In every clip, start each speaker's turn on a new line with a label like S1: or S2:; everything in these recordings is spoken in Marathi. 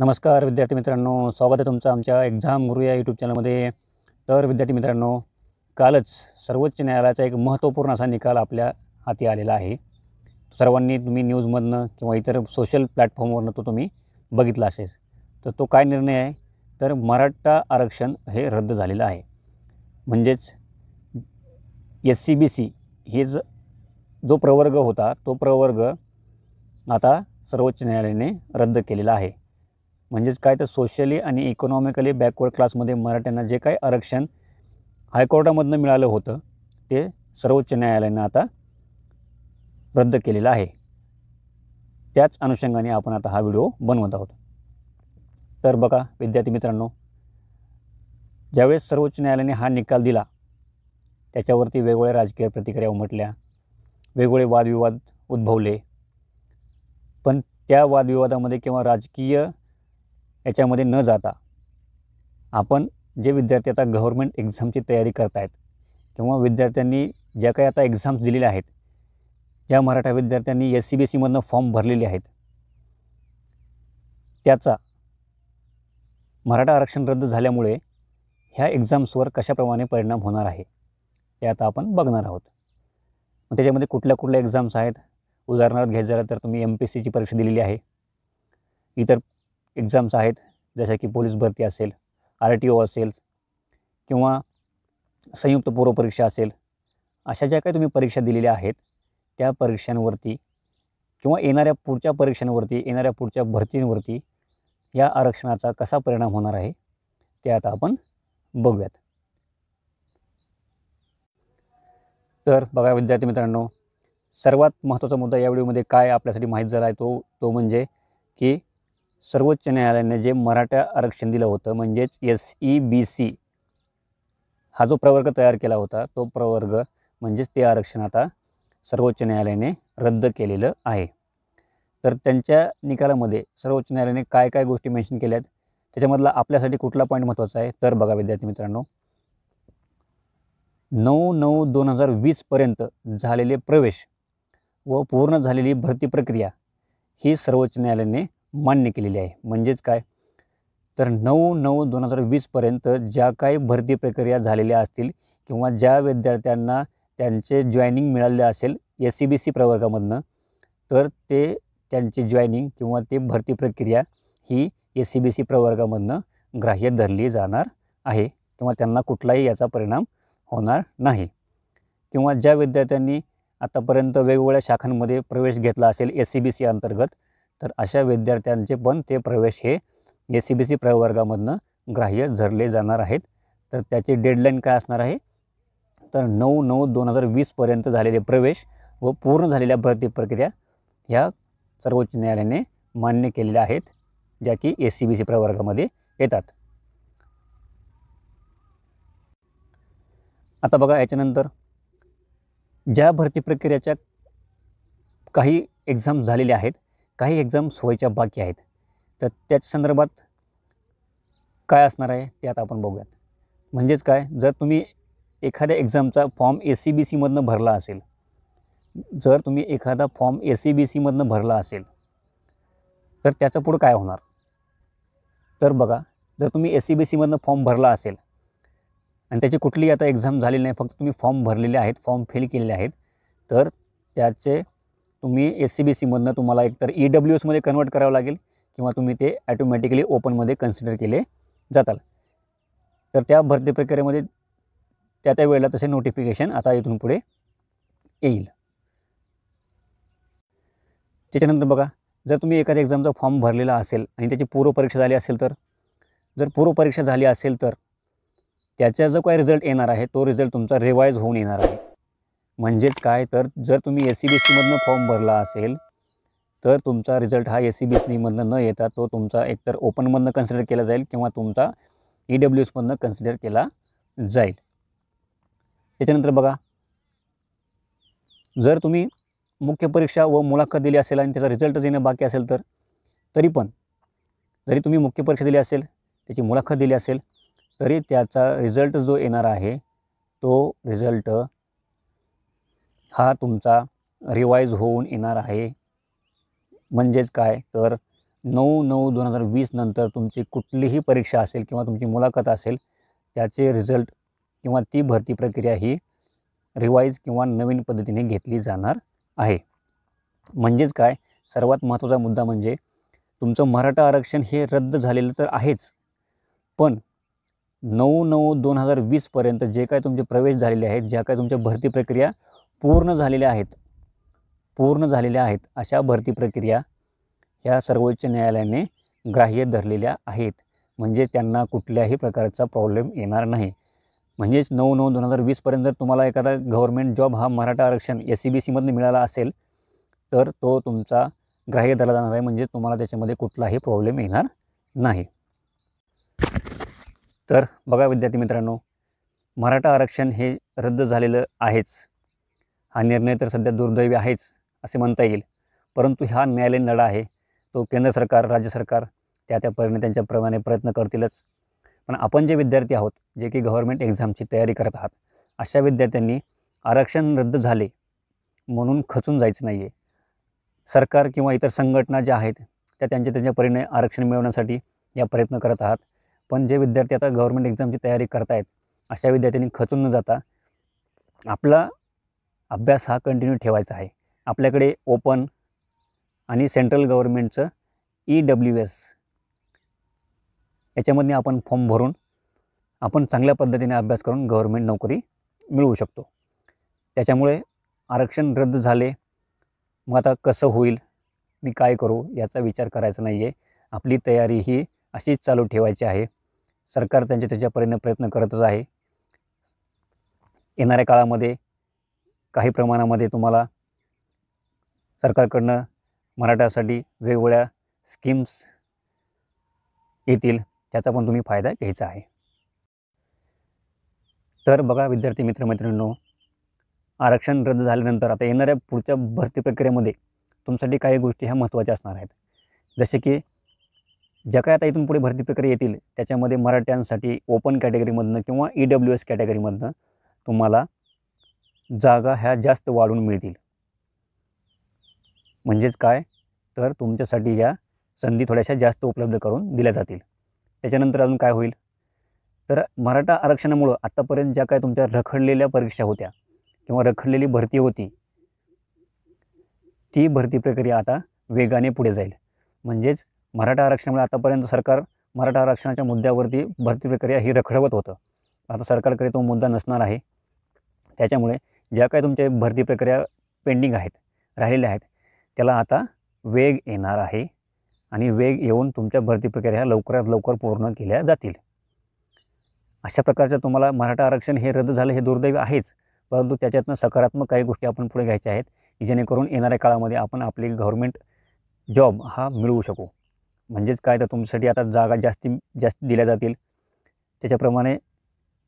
S1: नमस्कार विद्यार्थी मित्रांनो स्वागत आहे तुमचं आमच्या एक्झाम गुरु या यूट्यूब चॅनलमध्ये तर विद्यार्थी मित्रांनो कालच सर्वोच्च न्यायालयाचा एक महत्त्वपूर्ण असा निकाल आपल्या हाती आलेला आहे सर्वांनी तुम्ही न्यूजमधनं किंवा इतर सोशल प्लॅटफॉर्मवरनं तो तुम्ही बघितला असेल तर तो काय निर्णय आहे तर मराठा आरक्षण हे रद्द झालेलं आहे म्हणजेच एस सी बी सी हे ज जो प्रवर्ग होता तो प्रवर्ग आता सर्वोच्च न्यायालयाने रद्द केलेला आहे म्हणजेच काय तर सोशली आणि इकॉनॉमिकली बॅकवर्ड क्लासमध्ये मराठ्यांना जे काही आरक्षण हायकोर्टामधनं मिळालं होतं ते सर्वोच्च न्यायालयानं आता रद्द केलेलं आहे त्याच अनुषंगाने आपण आता हा व्हिडिओ बनवत आहोत तर बघा विद्यार्थी मित्रांनो ज्यावेळेस सर्वोच्च न्यायालयाने हा निकाल दिला त्याच्यावरती वेगवेगळ्या राजकीय प्रतिक्रिया उमटल्या वेगवेगळे वादविवाद उद्भवले पण त्या वादविवादामध्ये किंवा राजकीय याच्यामध्ये न जाता आपण जे विद्यार्थी आता गव्हर्मेंट एक्झामची तयारी करतायत किंवा विद्यार्थ्यांनी ज्या काही आता एक्झाम्स दिलेल्या आहेत ज्या मराठा विद्यार्थ्यांनी एस सी बी सीमधनं फॉर्म भरलेले आहेत त्याचा मराठा आरक्षण रद्द झाल्यामुळे ह्या एक्झाम्सवर कशाप्रमाणे परिणाम होणार आहे ते आता आपण बघणार आहोत मग त्याच्यामध्ये कुठल्या कुठल्या एक्झाम्स आहेत उदाहरणार्थ घ्यायचं झालं तर तुम्ही एम पी एस सीची परीक्षा दिलेली आहे इतर एक्झाम्स आहेत जसे की पोलीस भरती असेल आर टी ओ असेल किंवा संयुक्त पूर्वपरीक्षा असेल अशा ज्या काही तुम्ही परीक्षा दिलेल्या आहेत त्या परीक्षांवरती किंवा येणाऱ्या पुढच्या परीक्षांवरती येणाऱ्या पुढच्या भरतींवरती या आरक्षणाचा कसा परिणाम होणार आहे ते आता आपण बघूयात तर बघा विद्यार्थी मित्रांनो सर्वात महत्त्वाचा मुद्दा या व्हिडिओमध्ये काय आपल्यासाठी माहीत झाला आहे तो तो म्हणजे की सर्वोच्च न्यायालयाने जे मराठा आरक्षण दिलं होतं म्हणजेच एस ई बी सी हा जो प्रवर्ग तयार केला होता तो प्रवर्ग म्हणजेच ते आरक्षण आता सर्वोच्च न्यायालयाने रद्द केलेलं आहे तर त्यांच्या निकालामध्ये सर्वोच्च न्यायालयाने काय काय गोष्टी मेन्शन केल्या आहेत त्याच्यामधला आपल्यासाठी कुठला पॉईंट महत्त्वाचा आहे तर बघा विद्यार्थी मित्रांनो नऊ नऊ दोन हजार वीसपर्यंत झालेले प्रवेश व पूर्ण झालेली भरती प्रक्रिया ही सर्वोच्च न्यायालयाने मान्य केलेली आहे म्हणजेच काय तर नऊ नऊ दोन हजार वीसपर्यंत ज्या काही भरती प्रक्रिया झालेल्या असतील किंवा ज्या विद्यार्थ्यांना त्यांचे जॉईनिंग मिळाले असेल एस सी बी सी प्रवर्गामधनं तर ते त्यांचे जॉईनिंग किंवा ते भरती प्रक्रिया ही एस सी बी सी प्रवर्गामधनं ग्राह्य धरली जाणार आहे किंवा त्यांना कुठलाही याचा परिणाम होणार नाही किंवा ज्या विद्यार्थ्यांनी आतापर्यंत वेगवेगळ्या शाखांमध्ये प्रवेश घेतला असेल एस सी बी सी अंतर्गत तर अशा विद्यार्थ्यांचे पण ते प्रवेश हे A C e B C प्रवर्गामधनं ग्राह्य धरले जाणार आहेत तर त्याची डेडलाईन काय असणार आहे तर नऊ नऊ दोन हजार वीसपर्यंत झालेले प्रवेश व पूर्ण झालेल्या भरती प्रक्रिया ह्या सर्वोच्च न्यायालयाने मान्य केलेल्या आहेत ज्या की S C e B C प्रवर्गामध्ये येतात आता बघा याच्यानंतर ज्या भरती प्रक्रियाच्या काही एक्झाम झालेल्या आहेत काही एक्झाम्स व्हायच्या बाकी आहेत तर त्याच संदर्भात काय असणार आहे ते आता आपण बघूयात म्हणजेच काय जर तुम्ही एखाद्या एक्झामचा फॉर्म ए सी बी सीमधनं भरला असेल जर तुम्ही एखादा फॉर्म ए सी बी सीमधनं भरला असेल तर त्याचं पुढं काय होणार तर बघा जर तुम्ही ए सी बी सीमधनं फॉर्म भरला असेल आणि त्याची कुठलीही आता एक्झाम झालेली नाही फक्त तुम्ही फॉर्म भरलेले आहेत फॉर्म फिल केलेले आहेत तर त्याचे तुम्ही एस सी बी सीमधनं तुम्हाला एकतर ई डब्ल्यू एसमध्ये कन्वर्ट करावं लागेल किंवा तुम्ही ते ॲटोमॅटिकली ओपनमध्ये कन्सिडर केले जाताल तर त्या भरती प्रक्रियेमध्ये त्या त्या वेळेला तसे नोटिफिकेशन आता इथून पुढे येईल त्याच्यानंतर बघा जर तुम्ही एखाद्या एक्झामचा फॉर्म भरलेला असेल आणि त्याची पूर्वपरीक्षा झाली असेल तर जर पूर्वपरीक्षा झाली असेल तर त्याचा जो काही रिझल्ट येणार आहे तो रिझल्ट तुमचा रिवाईज होऊन येणार आहे म्हणजेच काय तर जर तुम्ही एस सी बी सीमधनं फॉर्म भरला असेल तर तुमचा रिझल्ट हा एस सी बी एस सीमधनं न येता तो तुमचा एकतर ओपनमधनं कन्सिडर केला जाईल किंवा तुमचा ई डब्ल्यू एसमधनं कन्सिडर केला जाईल त्याच्यानंतर बघा जर तुम्ही मुख्य परीक्षा व मुलाखत दिली असेल आणि त्याचा रिझल्ट देणं बाकी असेल तर तरी पण जरी तुम्ही मुख्य परीक्षा दिली असेल त्याची मुलाखत दिली असेल तरी त्याचा रिझल्ट जो येणार आहे तो रिझल्ट हा तुमचा रिवाईज होऊन येणार आहे म्हणजेच काय तर नऊ नऊ दोन हजार वीस नंतर तुमची कुठलीही परीक्षा असेल किंवा तुमची मुलाखत असेल त्याचे रिझल्ट किंवा ती भरती प्रक्रिया ही रिवाईज किंवा नवीन पद्धतीने घेतली जाणार आहे म्हणजेच काय सर्वात महत्त्वाचा मुद्दा म्हणजे तुमचं मराठा आरक्षण हे रद्द झालेलं तर आहेच पण नऊ नऊ दोन हजार वीसपर्यंत जे काय तुमचे प्रवेश झालेले आहेत ज्या काय तुमच्या भरती प्रक्रिया पूर्ण झालेल्या आहेत पूर्ण झालेल्या आहेत अशा भरती प्रक्रिया या सर्वोच्च न्यायालयाने ग्राह्य धरलेल्या आहेत म्हणजे त्यांना कुठल्याही प्रकारचा प्रॉब्लेम येणार नाही म्हणजेच नऊ नऊ दोन हजार वीसपर्यंत जर तुम्हाला एखादा गव्हर्मेंट जॉब हा मराठा आरक्षण एस सी बी सीमधून मिळाला असेल तर तो तुमचा ग्राह्य धरला जाणार आहे म्हणजे तुम्हाला त्याच्यामध्ये कुठलाही प्रॉब्लेम येणार नाही तर बघा विद्यार्थी मित्रांनो मराठा आरक्षण हे रद्द झालेलं आहेच हा निर्णय तर सध्या दुर्दैवी आहेच असे म्हणता येईल परंतु हा न्यायालयीन लढा आहे तो केंद्र सरकार राज्य सरकार त्या त्या परीने त्यांच्याप्रमाणे प्रयत्न करतीलच पण आपण जे विद्यार्थी आहोत जे की गव्हर्मेंट एक्झामची तयारी करत आहात अशा विद्यार्थ्यांनी आरक्षण रद्द झाले म्हणून खचून जायचं नाही आहे सरकार किंवा इतर संघटना ज्या आहेत त्या त्यांच्या त्यांच्या परीने आरक्षण मिळवण्यासाठी या प्रयत्न करत आहात पण जे विद्यार्थी आता गव्हर्मेंट एक्झामची तयारी करतायत अशा विद्यार्थ्यांनी खचून न जाता आपला अभ्यास हा कंटिन्यू ठेवायचा आहे आपल्याकडे ओपन आणि सेंट्रल गव्हर्नमेंटचं ई डब्ल्यू एस याच्यामध्ये आपण फॉर्म भरून आपण चांगल्या पद्धतीने अभ्यास करून गव्हर्नमेंट नोकरी मिळवू शकतो त्याच्यामुळे आरक्षण रद्द झाले मग आता कसं होईल मी काय करू याचा विचार करायचा नाही आहे आपली तयारी ही अशीच चालू ठेवायची आहे सरकार त्यांच्या त्याच्यापर्यंत प्रयत्न करतच आहे येणाऱ्या काळामध्ये काही प्रमाणामध्ये तुम्हाला सरकारकडनं मराठ्यासाठी वेगवेगळ्या स्कीम्स येतील त्याचा पण तुम्ही फायदा घ्यायचा आहे तर बघा विद्यार्थी मित्रमैत्रिणींनो आरक्षण रद्द झाल्यानंतर आता येणाऱ्या पुढच्या भरती प्रक्रियेमध्ये तुमच्यासाठी काही गोष्टी ह्या महत्त्वाच्या असणार आहेत जसे की ज्या काय आता इथून पुढे भरती प्रक्रिया येतील त्याच्यामध्ये मराठ्यांसाठी ओपन कॅटेगरीमधनं किंवा ई डब्ल्यू एस कॅटेगरीमधनं तुम्हाला जागा ह्या जास्त वाढून मिळतील म्हणजेच काय तर तुमच्यासाठी या संधी थोड्याशा जास्त उपलब्ध करून दिल्या जातील त्याच्यानंतर अजून काय होईल तर मराठा आरक्षणामुळं आत्तापर्यंत ज्या काय तुमच्या रखडलेल्या परीक्षा होत्या किंवा रखडलेली भरती होती ती भरती प्रक्रिया आता वेगाने पुढे जाईल म्हणजेच मराठा आरक्षणामुळे आतापर्यंत सरकार मराठा आरक्षणाच्या मुद्द्यावरती भरती प्रक्रिया ही रखडवत होतं आता सरकारकडे तो मुद्दा नसणार आहे त्याच्यामुळे ज्या काय तुमच्या भरती प्रक्रिया पेंडिंग आहेत राहिलेल्या आहेत त्याला आता वेग येणार आहे आणि वेग येऊन तुमच्या भरती प्रक्रिया लवकरात लवकर पूर्ण केल्या जातील अशा प्रकारचं तुम्हाला मराठा आरक्षण हे रद्द झालं हे दुर्दैव आहेच परंतु त्याच्यातनं सकारात्मक काही गोष्टी आपण पुढे घ्यायच्या आहेत की जेणेकरून येणाऱ्या काळामध्ये आपण आपली गव्हर्मेंट जॉब हा मिळवू शकू म्हणजेच काय तर तुमच्यासाठी आता जागा जास्ती जास्त दिल्या जातील त्याच्याप्रमाणे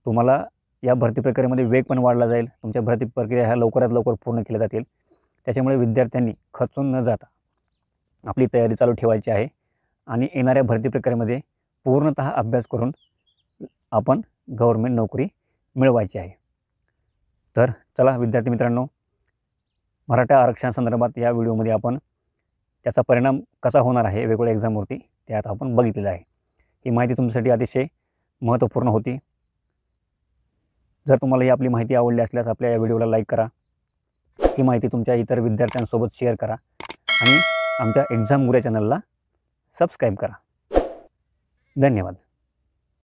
S1: तुम्हाला या भरती प्रक्रियेमध्ये वेग पण वाढला जाईल तुमच्या भरती प्रक्रिया ह्या लवकरात लवकर पूर्ण केल्या जातील त्याच्यामुळे विद्यार्थ्यांनी खचून न जाता आपली तयारी चालू ठेवायची आहे आणि येणाऱ्या भरती प्रक्रियेमध्ये पूर्णत अभ्यास करून आपण गव्हर्मेंट नोकरी मिळवायची आहे तर चला विद्यार्थी मित्रांनो मराठा आरक्षणासंदर्भात या व्हिडिओमध्ये आपण त्याचा परिणाम कसा होणार आहे वेगवेगळ्या एक्झामवरती आता आपण बघितलेलं आहे ही माहिती तुमच्यासाठी अतिशय महत्त्वपूर्ण होती जर तुम्हाला ही आपली माहिती आवडली असल्यास आपल्या या व्हिडिओला लाईक करा ही माहिती तुमच्या इतर विद्यार्थ्यांसोबत शेअर करा आणि आमच्या एक्झाम गुऱ्या चॅनलला सबस्क्राईब करा धन्यवाद